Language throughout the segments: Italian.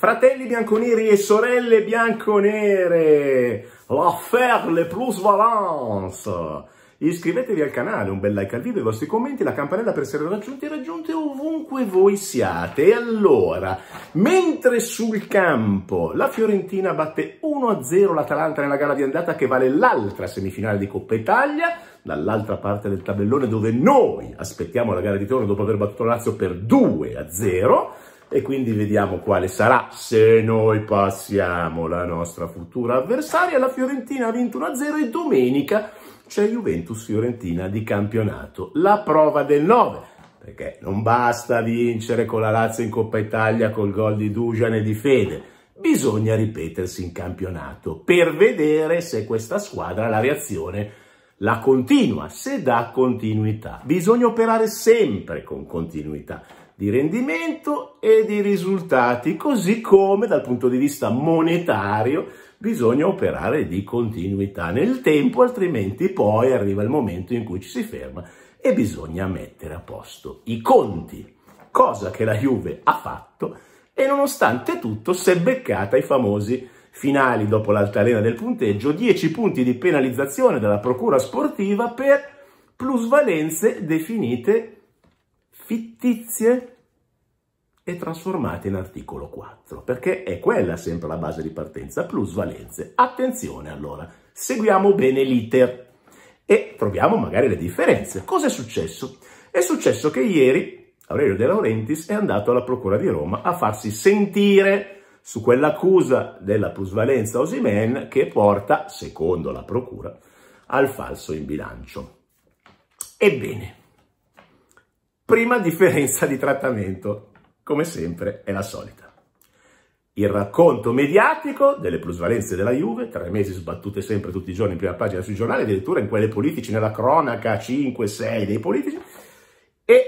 Fratelli bianconeri e sorelle bianconere, l'affaire le plus valence. Iscrivetevi al canale, un bel like al video, i vostri commenti, la campanella per essere raggiunti e raggiunte ovunque voi siate. E allora, mentre sul campo la Fiorentina batte 1-0 l'Atalanta nella gara di andata che vale l'altra semifinale di Coppa Italia, dall'altra parte del tabellone dove noi aspettiamo la gara di torno dopo aver battuto Lazio per 2-0, e quindi vediamo quale sarà se noi passiamo la nostra futura avversaria. La Fiorentina ha vinto 1-0 e domenica c'è Juventus-Fiorentina di campionato, la prova del 9 perché non basta vincere con la Lazio in Coppa Italia col gol di Dujan e di Fede, bisogna ripetersi in campionato per vedere se questa squadra la reazione la continua, se dà continuità. Bisogna operare sempre con continuità di rendimento e di risultati, così come dal punto di vista monetario bisogna operare di continuità nel tempo, altrimenti poi arriva il momento in cui ci si ferma e bisogna mettere a posto i conti, cosa che la Juve ha fatto e nonostante tutto si è beccata i famosi finali dopo l'altalena del punteggio, 10 punti di penalizzazione dalla procura sportiva per plusvalenze definite fittizie e trasformate in articolo 4, perché è quella sempre la base di partenza, plusvalenze. Attenzione allora, seguiamo bene l'iter e proviamo magari le differenze. Cosa è successo? È successo che ieri Aurelio De Laurentiis è andato alla Procura di Roma a farsi sentire su quell'accusa della plusvalenza Osimen che porta, secondo la Procura, al falso in bilancio. Ebbene, Prima differenza di trattamento, come sempre, è la solita. Il racconto mediatico delle plusvalenze della Juve, tre mesi sbattute sempre tutti i giorni in prima pagina sui giornali, addirittura in quelle politici, nella cronaca 5-6 dei politici, e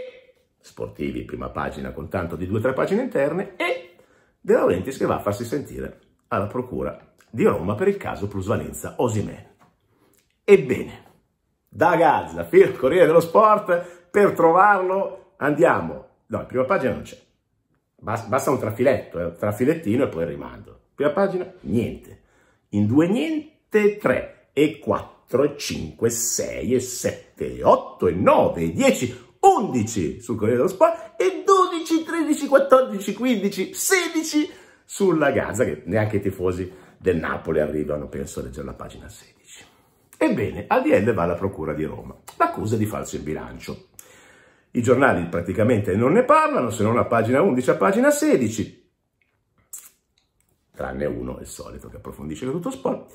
sportivi, prima pagina con tanto di due o tre pagine interne, e De Laurentiis che va a farsi sentire alla procura di Roma per il caso plusvalenza Osimè. Ebbene, da Gaza, fino Corriere dello Sport, per trovarlo andiamo. No, la prima pagina non c'è. Basta un trafiletto, eh, un trafilettino e poi rimando. Prima pagina, niente. In due niente, tre e quattro e cinque, sei e sette e otto e nove e dieci, undici sul Corriere dello Sport e dodici, tredici, quattordici, quindici, sedici sulla Gaza, che neanche i tifosi del Napoli arrivano, penso, a leggere la pagina 16. Ebbene, ADL va alla Procura di Roma, l'accusa di falso in bilancio. I giornali praticamente non ne parlano, se non a pagina 11, a pagina 16, tranne uno, il solito, che approfondisce tutto sport,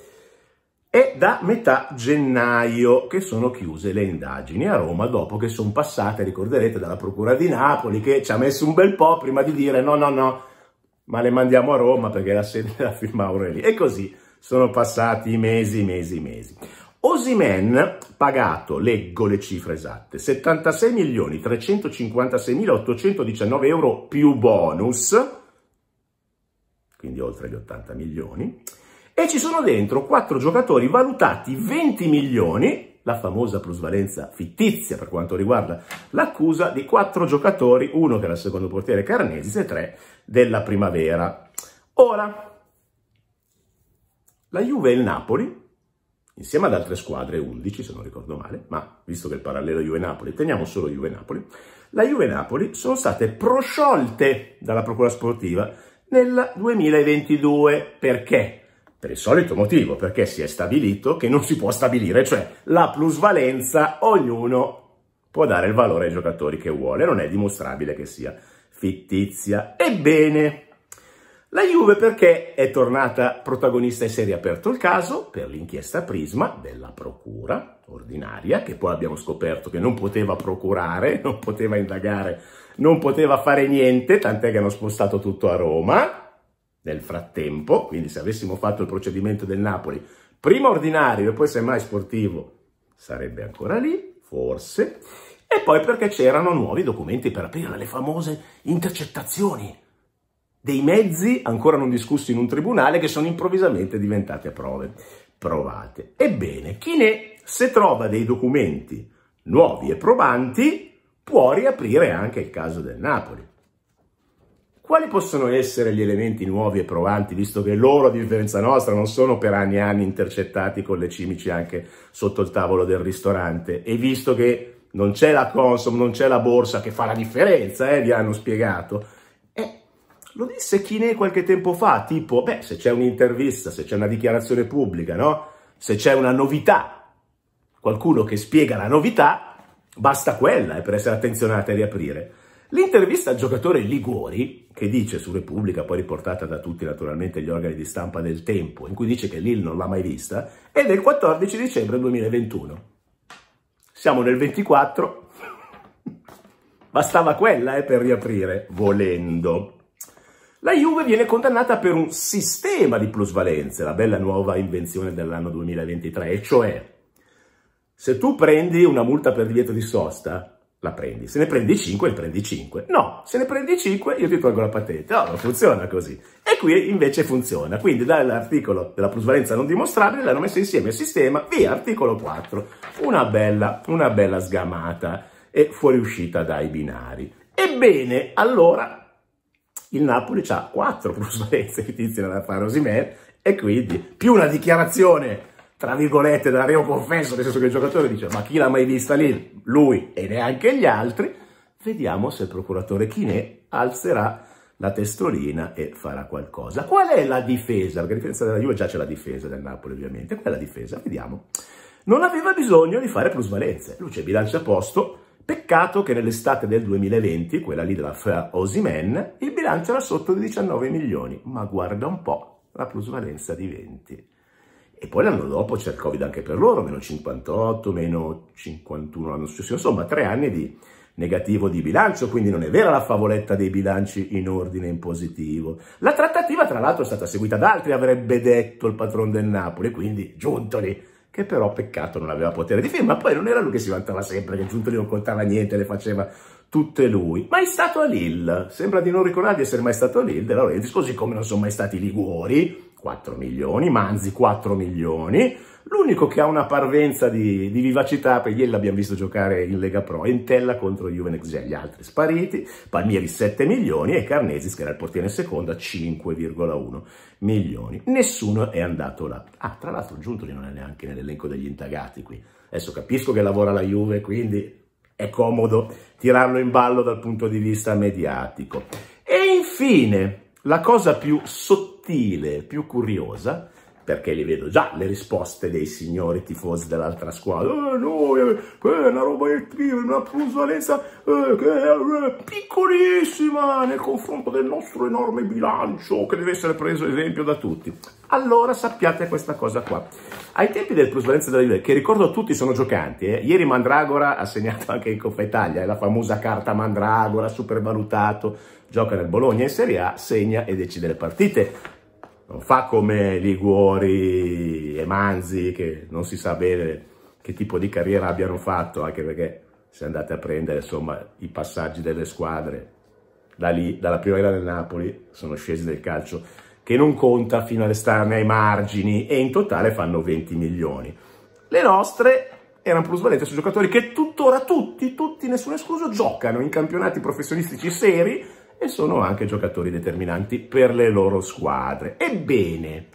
e da metà gennaio che sono chiuse le indagini a Roma dopo che sono passate, ricorderete, dalla Procura di Napoli che ci ha messo un bel po' prima di dire no, no, no, ma le mandiamo a Roma perché la sede della firma Aureli. E così sono passati mesi, mesi, mesi. Osimen pagato, leggo le cifre esatte, 76.356.819 euro più bonus, quindi oltre gli 80 milioni, e ci sono dentro quattro giocatori valutati 20 milioni, la famosa plusvalenza fittizia per quanto riguarda l'accusa di quattro giocatori, uno che era il secondo portiere Carnesis e tre della primavera. Ora, la Juve e il Napoli insieme ad altre squadre, 11 se non ricordo male, ma visto che il parallelo Juve-Napoli, teniamo solo Juve-Napoli, la Juve-Napoli sono state prosciolte dalla Procura Sportiva nel 2022. Perché? Per il solito motivo, perché si è stabilito che non si può stabilire, cioè la plusvalenza ognuno può dare il valore ai giocatori che vuole, non è dimostrabile che sia fittizia. Ebbene, la Juve perché è tornata protagonista in serie aperto il caso per l'inchiesta Prisma della procura ordinaria, che poi abbiamo scoperto che non poteva procurare, non poteva indagare, non poteva fare niente, tant'è che hanno spostato tutto a Roma nel frattempo, quindi se avessimo fatto il procedimento del Napoli, prima ordinario e poi semmai sportivo, sarebbe ancora lì, forse, e poi perché c'erano nuovi documenti per aprire le famose intercettazioni dei mezzi ancora non discussi in un tribunale che sono improvvisamente diventate prove provate. Ebbene, chi ne se trova dei documenti nuovi e probanti può riaprire anche il caso del Napoli. Quali possono essere gli elementi nuovi e provanti, visto che loro, a differenza nostra, non sono per anni e anni intercettati con le cimici anche sotto il tavolo del ristorante e visto che non c'è la Consom, non c'è la borsa che fa la differenza, eh, vi hanno spiegato, lo disse Chine qualche tempo fa, tipo, beh, se c'è un'intervista, se c'è una dichiarazione pubblica, no? Se c'è una novità, qualcuno che spiega la novità, basta quella eh, per essere attenzionati a riaprire. L'intervista al giocatore Liguori, che dice su Repubblica, poi riportata da tutti naturalmente gli organi di stampa del tempo, in cui dice che Lille non l'ha mai vista, è del 14 dicembre 2021. Siamo nel 24, bastava quella eh, per riaprire, volendo. La Juve viene condannata per un sistema di plusvalenze, la bella nuova invenzione dell'anno 2023, e cioè se tu prendi una multa per divieto di sosta, la prendi. Se ne prendi 5, ne prendi 5. No, se ne prendi 5 io ti tolgo la patente. No, non funziona così. E qui invece funziona. Quindi dall'articolo della plusvalenza non dimostrabile l'hanno messo insieme il sistema via articolo 4. Una bella, una bella sgamata e fuoriuscita dai binari. Ebbene, allora il Napoli ha quattro plusvalenze fitizie da fare Osimè e quindi più una dichiarazione tra virgolette da Reo Confesso, nel senso che il giocatore dice ma chi l'ha mai vista lì? Lui e neanche gli altri. Vediamo se il procuratore Chinè alzerà la testolina e farà qualcosa. Qual è la difesa? Perché a differenza della Juve già c'è la difesa del Napoli ovviamente. Qual è la difesa? Vediamo. Non aveva bisogno di fare plusvalenze. Luce bilancio a posto, Peccato che nell'estate del 2020, quella lì della Fra Osimen, il bilancio era sotto di 19 milioni, ma guarda un po', la plusvalenza di 20. E poi l'anno dopo c'è il Covid anche per loro, meno 58, meno 51 l'anno successivo, insomma tre anni di negativo di bilancio, quindi non è vera la favoletta dei bilanci in ordine in positivo. La trattativa tra l'altro è stata seguita da altri, avrebbe detto il patron del Napoli, quindi giuntoli che però peccato non aveva potere di firma, poi non era lui che si vantava sempre, che giunto Giuntoli non contava niente, le faceva tutte lui, ma è stato a Lille, sembra di non ricordare di essere mai stato a Lille della Laurentiis, così come non sono mai stati i Liguori, 4 milioni, Manzi 4 milioni, l'unico che ha una parvenza di, di vivacità, perché ieri l'abbiamo visto giocare in Lega Pro, Entella contro Juvenex, gli altri spariti, Palmieri 7 milioni e Carnesis, che era il portiere in seconda, 5,1 milioni. Nessuno è andato là. Ah, tra l'altro Giuntoli non è neanche nell'elenco degli indagati qui. Adesso capisco che lavora la Juve, quindi è comodo tirarlo in ballo dal punto di vista mediatico. E infine, la cosa più sottile, più curiosa, perché li vedo già le risposte dei signori tifosi dell'altra squadra. Eh, no, eh, eh, la Roma è una plusvalenza eh, che è eh, piccolissima nel confronto del nostro enorme bilancio che deve essere preso esempio da tutti. Allora sappiate questa cosa qua. Ai tempi del plusvalenza della Juve, che ricordo tutti sono giocanti, eh? ieri Mandragora ha segnato anche in Coppa Italia, la famosa carta Mandragora, supervalutato, gioca nel Bologna in Serie A, segna e decide le partite non fa come Liguori e Manzi che non si sa bene che tipo di carriera abbiano fatto, anche perché se andate a prendere insomma, i passaggi delle squadre da lì, dalla primavera del Napoli, sono scesi del calcio che non conta fino ad starne ai margini e in totale fanno 20 milioni. Le nostre erano plusvalenti su giocatori che tuttora tutti, tutti, nessuno escluso, giocano in campionati professionistici seri e sono anche giocatori determinanti per le loro squadre. Ebbene,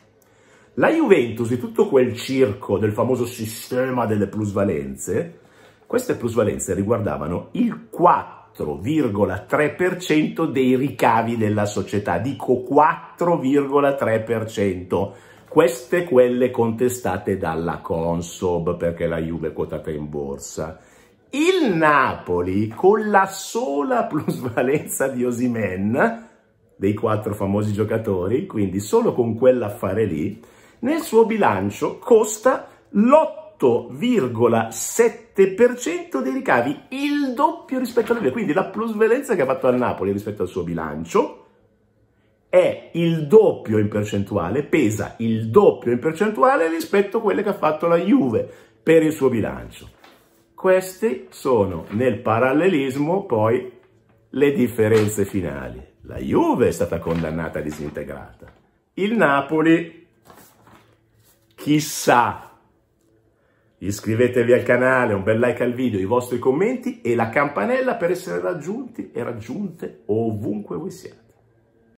la Juventus di tutto quel circo del famoso sistema delle plusvalenze, queste plusvalenze riguardavano il 4,3% dei ricavi della società, dico 4,3%. Queste quelle contestate dalla Consob perché la Juve è quotata in borsa il Napoli con la sola plusvalenza di Osimen, dei quattro famosi giocatori, quindi solo con quell'affare lì, nel suo bilancio costa l'8,7% dei ricavi, il doppio rispetto alla Juve, quindi la plusvalenza che ha fatto al Napoli rispetto al suo bilancio è il doppio in percentuale, pesa il doppio in percentuale rispetto a quelle che ha fatto la Juve per il suo bilancio. Queste sono nel parallelismo poi le differenze finali. La Juve è stata condannata a disintegrata. Il Napoli, chissà. Iscrivetevi al canale, un bel like al video, i vostri commenti e la campanella per essere raggiunti e raggiunte ovunque voi siate.